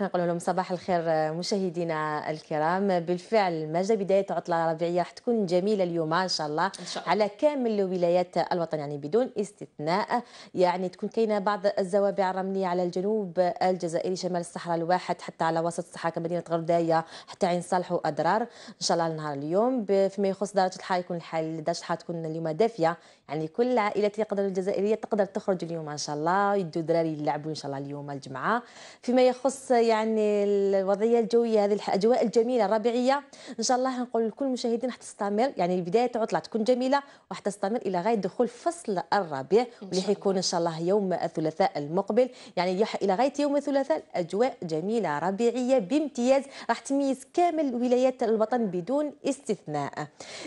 نقول لهم صباح الخير آه، مشاهدينا الكرام بالفعل ما جاء بدايه عطله ربيعيه راح تكون جميله اليوم ان شاء الله إن شاء الله. على كامل الولايات الوطن يعني بدون استثناء يعني تكون كاينه بعض الزوابع الرمليه على الجنوب الجزائري شمال الصحراء الواحد حتى على وسط الصحراء كمدينه غردايه حتى عين صالح واضرار ان شاء الله نهار اليوم فيما يخص درجه الحراره يكون الحال درجه الحراره تكون اليوم دافيه يعني كل العائلات يقدر الجزائريه تقدر تخرج اليوم ان شاء الله يدوا دراري يلعبوا ان شاء الله اليوم الجمعه فيما يخص يعني الوضعيه الجويه هذه الاجواء الجميله الربيعيه ان شاء الله نقول لكل المشاهدين راح تستمر يعني بدايه عطله تكون جميله وراح تستمر الى غايه دخول فصل الربيع واللي حيكون ان شاء الله يوم الثلاثاء المقبل يعني الى غايه يوم الثلاثاء اجواء جميله ربيعيه بامتياز راح تميز كامل ولايات الوطن بدون استثناء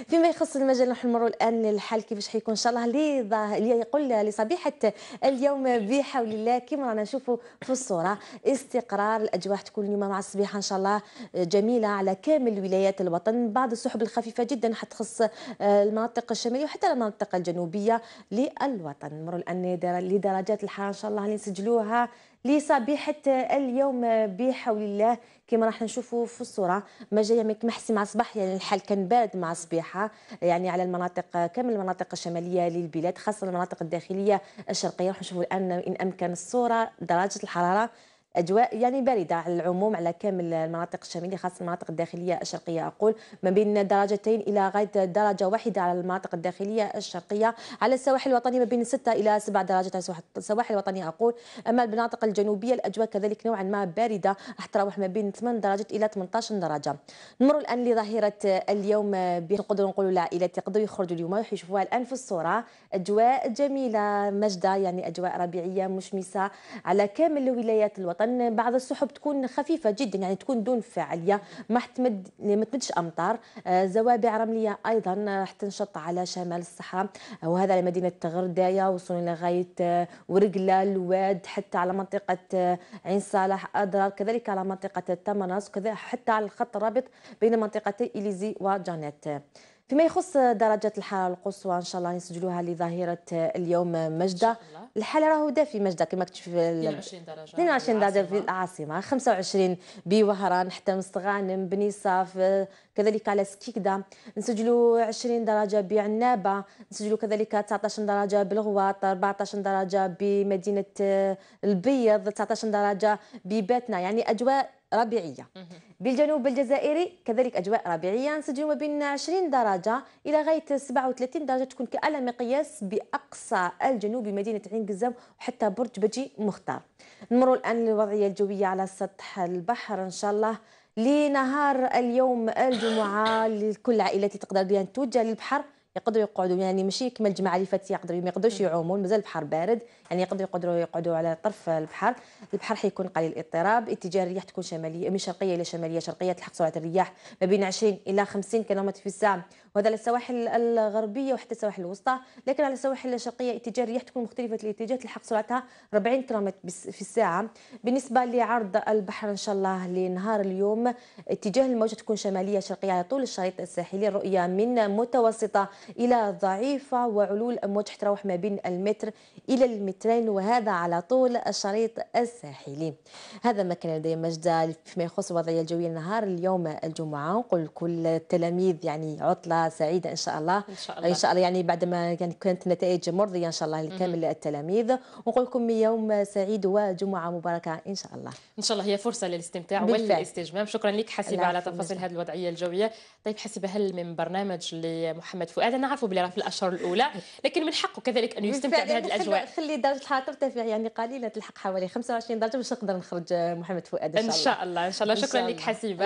فيما يخص المجال نحن نمر الان للحال كيفاش حيكون ان شاء الله لي يقول لصبيحه اليوم إيه. بحول الله كما رانا نشوفوا في الصوره استقرار الاجواء تكون اليوم مع الصبيحه ان شاء الله جميله على كامل ولايات الوطن بعض السحب الخفيفه جدا حتخص آه، المناطق الشماليه وحتى المناطق الجنوبيه للوطن نمروا الان لدرجات الحراره ان شاء الله اللي نسجلوها لصبيحة اليوم بحول الله كما راح نشوفوا في الصورة ما جاية من محسي مع الصباح يعني الحال كان بارد مع الصبيحة يعني على المناطق كامل المناطق الشمالية للبلاد خاصة المناطق الداخلية الشرقية راح نشوفوا الآن إن أمكن الصورة درجة الحرارة اجواء يعني بارده على العموم على كامل المناطق الشماليه خاصه المناطق الداخليه الشرقيه اقول ما بين درجتين الى غايه درجه واحده على المناطق الداخليه الشرقيه على السواحل الوطنيه ما بين 6 الى 7 درجات على السواحل الوطنيه اقول اما المناطق الجنوبيه الاجواء كذلك نوعا ما بارده راح تراوح ما بين 8 درجات الى 18 درجه نمر الان لظاهره اليوم بنقدر نقولوا لعائلات يقدروا يخرجوا اليوم يشوفوها الان في الصوره اجواء جميله مجده يعني اجواء ربيعيه مشمسه على كامل الولايات الوطنيه أن بعض السحب تكون خفيفة جدا يعني تكون دون فاعلية ما تمد يعني ما تمدش أمطار آه، زوابع رملية أيضا راح تنشط على شمال الصحراء آه، وهذا على مدينة غرداية وصولا لغاية آه، ورقلة الواد حتى على منطقة عين صالح أضرار كذلك على منطقة التمناس وكذا حتى على الخط الرابط بين منطقتي إليزي وجانيت فيما يخص درجات الحراره القصوى ان شاء الله نسجلوها لظاهره اليوم مجده الحاله راهو دافي مجده كما كنت في 22 درجه 22 درجه في العاصمه 25 بوهران حتى مستغانم بني صاف كذلك على سكيكدا نسجلوا 20 درجه بعنابه نسجلوا كذلك 19 درجه بالغواط 14 درجه بمدينه البيض 19 درجه بباتنا يعني اجواء ربيعية بالجنوب الجزائري كذلك أجواء ربيعية نسجل ما بين 20 درجة إلى غاية 37 درجة تكون كأعلى مقياس بأقصى الجنوب بمدينة عين قزام وحتى برج بجي مختار نمروا الآن للوضعية الجوية على سطح البحر إن شاء الله لنهار اليوم الجمعة لكل عائلة تقدر بها توجه للبحر يقدروا يقعدوا يعني ماشي كما الجماعه اللي فاتت يقدروا ما يقدروش يعوموا مازال البحر بارد يعني يقدروا يقدروا يقعدوا على طرف البحر البحر حيكون قليل الاضطراب اتجاه الرياح تكون شماليه من شرقيه الى شماليه شرقيه تلحق سرعه الرياح ما بين 20 الى 50 كيلومتر في الساعه وهذا على السواحل الغربيه وحتى السواحل الوسطى لكن على السواحل الشرقيه اتجاه الرياح تكون مختلفه الاتجاه تلحق سرعتها 40 كيلومتر في الساعه بالنسبه لعرض البحر ان شاء الله لنهار اليوم اتجاه الموجه تكون شماليه شرقيه على طول الشريط الساحلي الرؤيه من متوسطه إلى ضعيفة وعلول أمواج تتراوح ما بين المتر إلى المترين وهذا على طول الشريط الساحلي هذا ما كان لدي مجد فيما يخص الوضعية الجوية نهار اليوم الجمعة نقول لكل التلاميذ يعني عطلة سعيدة إن شاء الله إن شاء الله, إن شاء الله يعني بعدما يعني كانت نتائج مرضية إن شاء الله لكامل التلاميذ ونقول لكم يوم سعيد وجمعة مباركة إن شاء الله إن شاء الله هي فرصة للاستمتاع والاستجمام شكرا لك حسيبة على تفاصيل هذه الوضعية الجوية طيب حسيبة هل من برنامج لمحمد فؤاد هذا نعرفه بلي راه في الاشهر الاولى لكن من حقه كذلك انه يستمتع بهذه يعني الاجواء خلي درجه الحراره ترتفع يعني قليله تلحق حوالي 25 درجه باش نقدر نخرج آه، محمد فؤاد ان شاء الله ان شاء الله, إن شاء الله. شكرا لك حسيبه